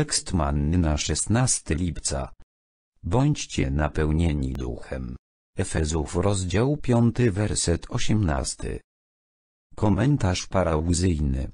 Tekst manny na 16 lipca. Bądźcie napełnieni duchem. Efezów rozdział 5 werset 18. Komentarz parauzyjny.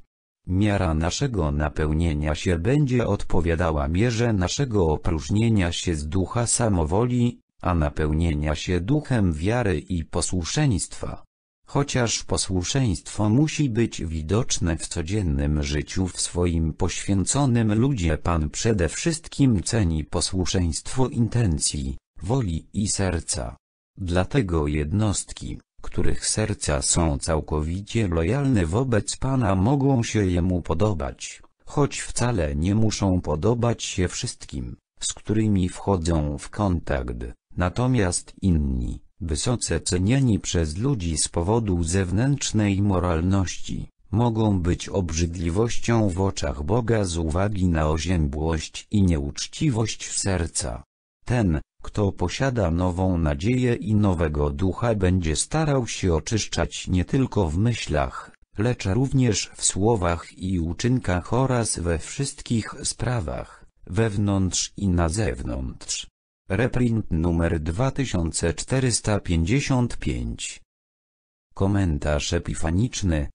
Miara naszego napełnienia się będzie odpowiadała mierze naszego opróżnienia się z ducha samowoli, a napełnienia się duchem wiary i posłuszeństwa. Chociaż posłuszeństwo musi być widoczne w codziennym życiu w swoim poświęconym ludzie Pan przede wszystkim ceni posłuszeństwo intencji, woli i serca. Dlatego jednostki, których serca są całkowicie lojalne wobec Pana mogą się Jemu podobać, choć wcale nie muszą podobać się wszystkim, z którymi wchodzą w kontakt, natomiast inni wysoce cenieni przez ludzi z powodu zewnętrznej moralności, mogą być obrzydliwością w oczach Boga z uwagi na oziębłość i nieuczciwość w serca. Ten, kto posiada nową nadzieję i nowego ducha będzie starał się oczyszczać nie tylko w myślach, lecz również w słowach i uczynkach oraz we wszystkich sprawach, wewnątrz i na zewnątrz. Reprint numer 2455. Komentarz epifaniczny.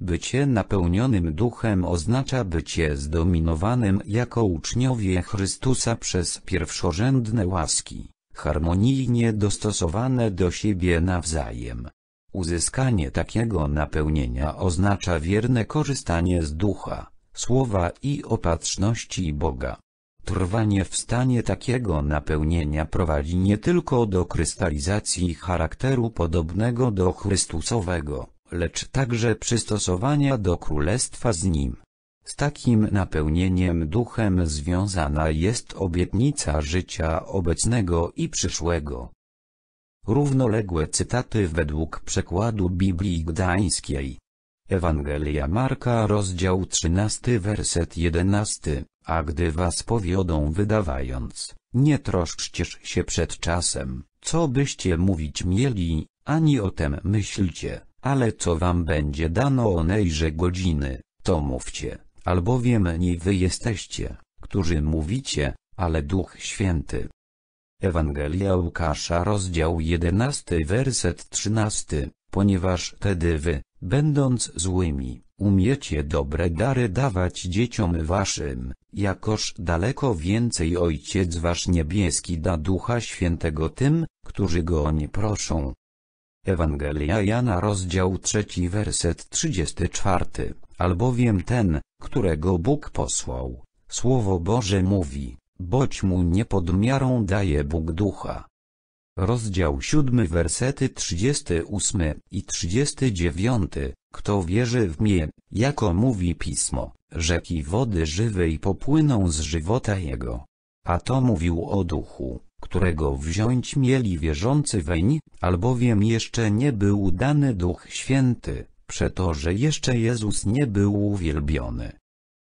Bycie napełnionym duchem oznacza bycie zdominowanym jako uczniowie Chrystusa przez pierwszorzędne łaski, harmonijnie dostosowane do siebie nawzajem. Uzyskanie takiego napełnienia oznacza wierne korzystanie z ducha, słowa i opatrzności Boga. Trwanie w stanie takiego napełnienia prowadzi nie tylko do krystalizacji charakteru podobnego do Chrystusowego, lecz także przystosowania do Królestwa z Nim. Z takim napełnieniem duchem związana jest obietnica życia obecnego i przyszłego. Równoległe cytaty według przekładu Biblii Gdańskiej. Ewangelia Marka rozdział 13 werset 11 a gdy was powiodą wydawając, nie troszczcie się przed czasem, co byście mówić mieli, ani o tem myślcie, ale co wam będzie dano onejże godziny, to mówcie, albowiem nie wy jesteście, którzy mówicie, ale Duch Święty. Ewangelia Łukasza rozdział 11 werset 13, ponieważ tedy wy, będąc złymi, umiecie dobre dary dawać dzieciom waszym, jakoż daleko więcej Ojciec wasz niebieski da Ducha Świętego tym, którzy go o nie proszą. Ewangelia Jana rozdział 3 werset 34, albowiem ten, którego Bóg posłał, Słowo Boże mówi, boć mu nie pod miarą daje Bóg ducha. Rozdział 7 wersety 38 i 39, kto wierzy w mnie, jako mówi Pismo, rzeki wody żywej popłyną z żywota jego. A to mówił o duchu, którego wziąć mieli wierzący weń, albowiem jeszcze nie był dany Duch Święty, przeto że jeszcze Jezus nie był uwielbiony.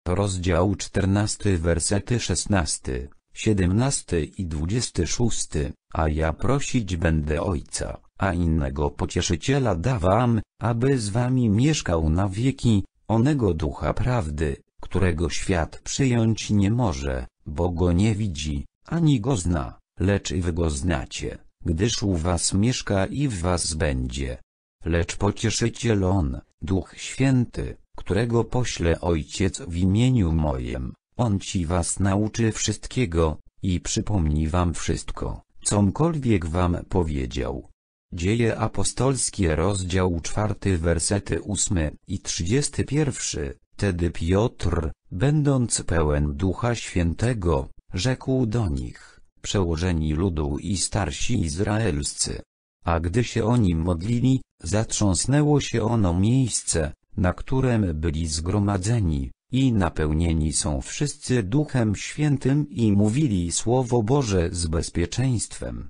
Rozdział 14 versety 16, 17 i 26, a ja prosić będę Ojca a innego pocieszyciela dawam, aby z wami mieszkał na wieki, onego ducha prawdy, którego świat przyjąć nie może, bo go nie widzi, ani go zna, lecz i wy go znacie, gdyż u was mieszka i w was będzie. Lecz pocieszyciel on, Duch Święty, którego pośle Ojciec w imieniu mojem, on ci was nauczy wszystkiego, i przypomni wam wszystko, comkolwiek wam powiedział. Dzieje apostolskie rozdział 4 wersety 8 i 31. Tedy Piotr, będąc pełen Ducha Świętego, rzekł do nich, przełożeni ludu i starsi izraelscy. A gdy się oni modlili, zatrząsnęło się ono miejsce, na którym byli zgromadzeni, i napełnieni są wszyscy Duchem Świętym i mówili Słowo Boże z bezpieczeństwem.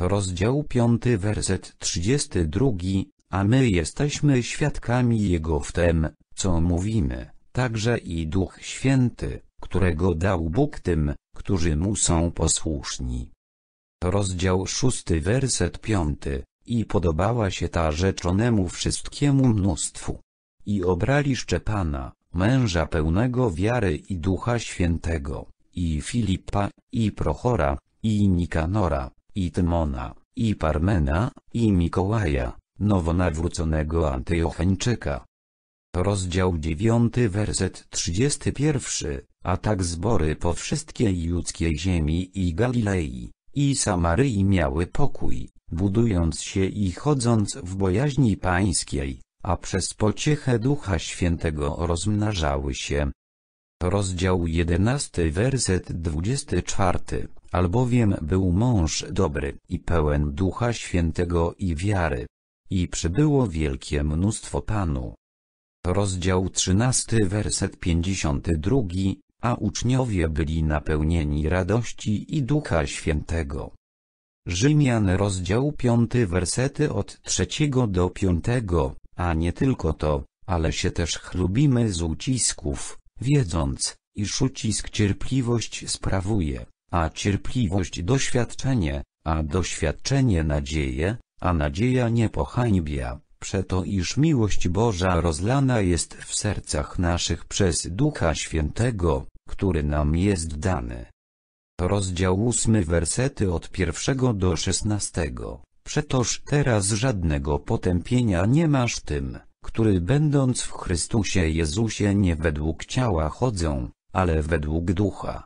Rozdział 5 werset 32, a my jesteśmy świadkami Jego w tym, co mówimy, także i Duch Święty, którego dał Bóg tym, którzy Mu są posłuszni. Rozdział 6 werset 5 I podobała się ta rzeczonemu wszystkiemu mnóstwu. I obrali Szczepana, męża pełnego wiary i Ducha Świętego, i Filipa, i Prochora, i Nikanora, i Tymona, i Parmena, i Mikołaja, nowonawróconego Antyocheńczyka. Rozdział 9 werset 31, a tak zbory po wszystkiej judzkiej ziemi i Galilei, i Samaryi miały pokój, budując się i chodząc w bojaźni pańskiej, a przez pociechę Ducha Świętego rozmnażały się. Rozdział 11 werset 24 albowiem był mąż dobry i pełen Ducha Świętego i wiary. I przybyło wielkie mnóstwo Panu. Rozdział 13 werset 52, a uczniowie byli napełnieni radości i Ducha Świętego. Rzymian rozdział 5 wersety od 3 do 5, a nie tylko to, ale się też chlubimy z ucisków, wiedząc, iż ucisk cierpliwość sprawuje a cierpliwość doświadczenie, a doświadczenie nadzieje, a nadzieja nie pohańbia, przeto iż miłość Boża rozlana jest w sercach naszych przez Ducha Świętego, który nam jest dany. Rozdział 8 wersety od pierwszego do szesnastego. Przetoż teraz żadnego potępienia nie masz tym, który będąc w Chrystusie Jezusie nie według ciała chodzą, ale według ducha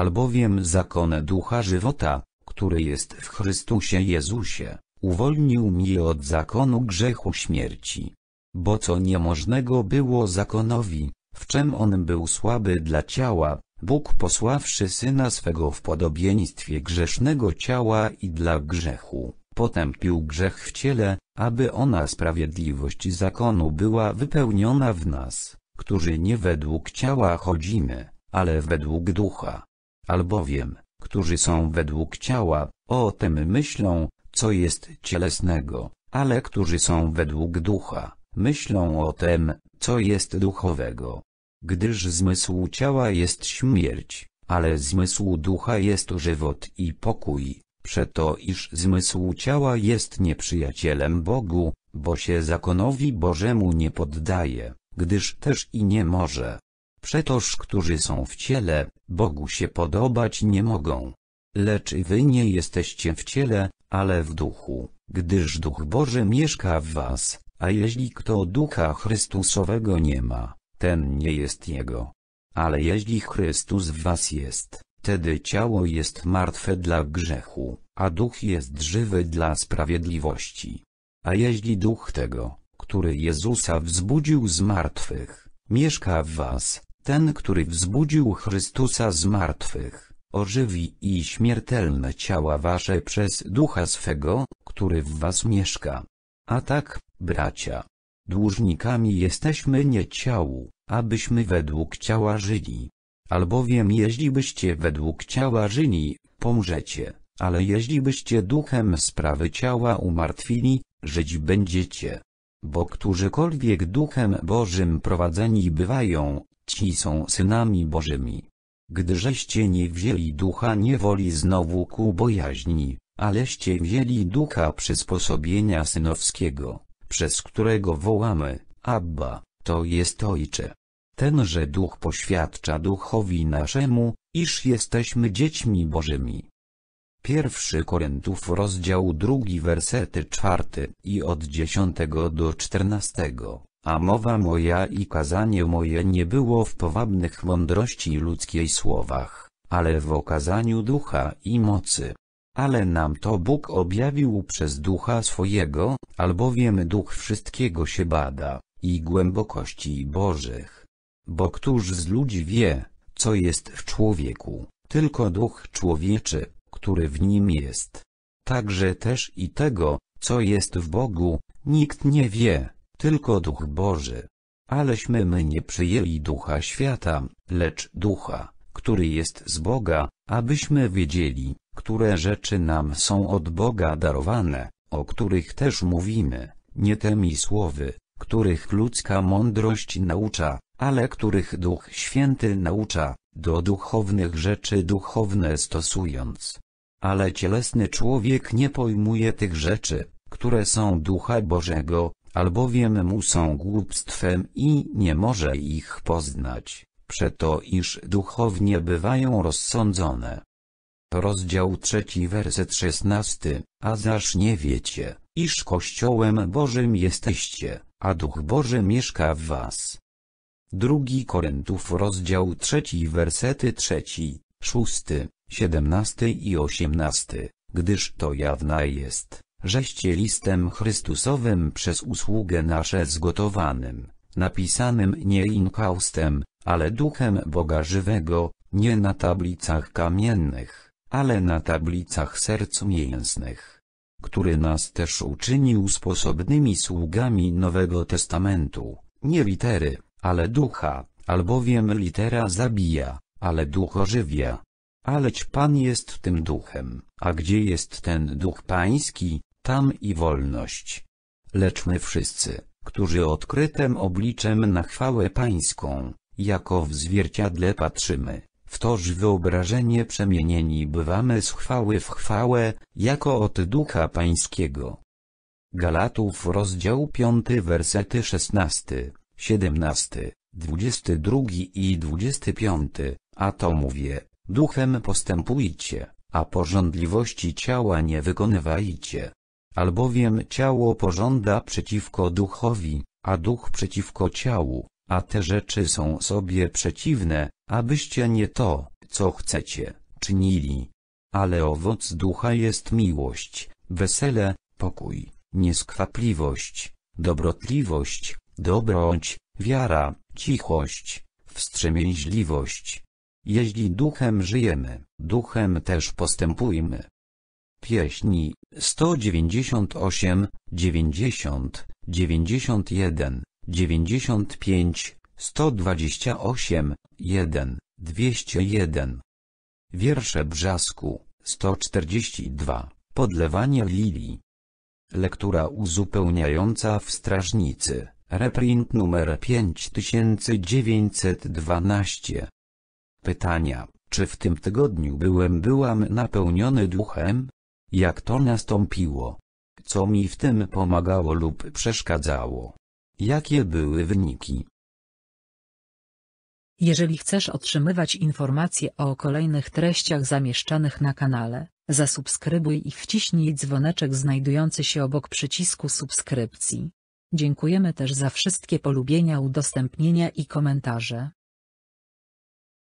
albowiem zakon ducha żywota, który jest w Chrystusie Jezusie, uwolnił mnie od zakonu grzechu śmierci. Bo co niemożnego było zakonowi, w czym on był słaby dla ciała, Bóg posławszy Syna swego w podobieństwie grzesznego ciała i dla grzechu, potępił grzech w ciele, aby ona sprawiedliwość zakonu była wypełniona w nas, którzy nie według ciała chodzimy, ale według ducha albowiem, którzy są według ciała, o tym myślą, co jest cielesnego, ale którzy są według ducha, myślą o tym, co jest duchowego. Gdyż zmysł ciała jest śmierć, ale zmysł ducha jest żywot i pokój, przeto iż zmysł ciała jest nieprzyjacielem Bogu, bo się zakonowi Bożemu nie poddaje, gdyż też i nie może. Przetoż którzy są w ciele, Bogu się podobać nie mogą. Lecz wy nie jesteście w ciele, ale w duchu, gdyż Duch Boży mieszka w was, a jeśli kto Ducha Chrystusowego nie ma, ten nie jest Jego. Ale jeśli Chrystus w was jest, wtedy ciało jest martwe dla grzechu, a duch jest żywy dla sprawiedliwości. A jeśli duch tego, który Jezusa wzbudził z martwych, mieszka w was, ten który wzbudził Chrystusa z martwych, ożywi i śmiertelne ciała wasze przez ducha swego, który w was mieszka. A tak, bracia, dłużnikami jesteśmy nie ciału, abyśmy według ciała żyli. Albowiem jeśli byście według ciała żyli, pomrzecie, ale jeśli byście duchem sprawy ciała umartwili, żyć będziecie. Bo którzykolwiek duchem Bożym prowadzeni bywają, ci są synami Bożymi. Gdyżeście nie wzięli ducha niewoli znowu ku bojaźni, aleście wzięli ducha przysposobienia synowskiego, przez którego wołamy, Abba, to jest Ojcze. Tenże duch poświadcza duchowi naszemu, iż jesteśmy dziećmi Bożymi. Pierwszy Koryntów rozdział drugi wersety czwarty i od dziesiątego do czternastego a mowa moja i kazanie moje nie było w powabnych mądrości ludzkiej słowach, ale w okazaniu ducha i mocy. Ale nam to Bóg objawił przez ducha swojego, albowiem duch wszystkiego się bada, i głębokości Bożych. Bo któż z ludzi wie, co jest w człowieku, tylko duch człowieczy, który w nim jest. Także też i tego, co jest w Bogu, nikt nie wie tylko Duch Boży. Aleśmy my nie przyjęli Ducha Świata, lecz Ducha, który jest z Boga, abyśmy wiedzieli, które rzeczy nam są od Boga darowane, o których też mówimy, nie temi słowy, których ludzka mądrość naucza, ale których Duch Święty naucza, do duchownych rzeczy duchowne stosując. Ale cielesny człowiek nie pojmuje tych rzeczy, które są Ducha Bożego, albowiem mu są głupstwem i nie może ich poznać, przeto iż duchownie bywają rozsądzone. Rozdział trzeci werset szesnasty, a zaż nie wiecie, iż Kościołem Bożym jesteście, a Duch Boży mieszka w was. Drugi Koryntów, rozdział trzeci wersety trzeci, szósty, siedemnasty i osiemnasty, gdyż to jawna jest żeście listem Chrystusowym przez usługę nasze zgotowanym, napisanym nie inkaustem, ale duchem Boga żywego, nie na tablicach kamiennych, ale na tablicach serc mięsnych, który nas też uczynił sposobnymi sługami Nowego Testamentu, nie litery, ale ducha, albowiem litera zabija, ale duch ożywia. Aleć Pan jest tym duchem, a gdzie jest ten duch pański, tam i wolność. Lecz my wszyscy, którzy odkrytym obliczem na chwałę pańską, jako w zwierciadle patrzymy, w toż wyobrażenie przemienieni bywamy z chwały w chwałę, jako od ducha pańskiego. Galatów rozdział 5 wersety 16, 17, 22 i 25, a to mówię, duchem postępujcie, a porządliwości ciała nie wykonywajcie albowiem ciało pożąda przeciwko duchowi, a duch przeciwko ciału, a te rzeczy są sobie przeciwne, abyście nie to, co chcecie, czynili. Ale owoc ducha jest miłość, wesele, pokój, nieskwapliwość, dobrotliwość, dobroć, wiara, cichość, wstrzemięźliwość. Jeśli duchem żyjemy, duchem też postępujmy. Pieśni 198, 90, 91, 95, 128, 1, 201. Wiersze Brzasku 142. Podlewanie lilii. Lektura uzupełniająca w Strażnicy, reprint numer 5912. Pytania, czy w tym tygodniu byłem byłam napełniony duchem? Jak to nastąpiło? Co mi w tym pomagało lub przeszkadzało? Jakie były wyniki? Jeżeli chcesz otrzymywać informacje o kolejnych treściach zamieszczanych na kanale, zasubskrybuj i wciśnij dzwoneczek znajdujący się obok przycisku subskrypcji. Dziękujemy też za wszystkie polubienia, udostępnienia i komentarze.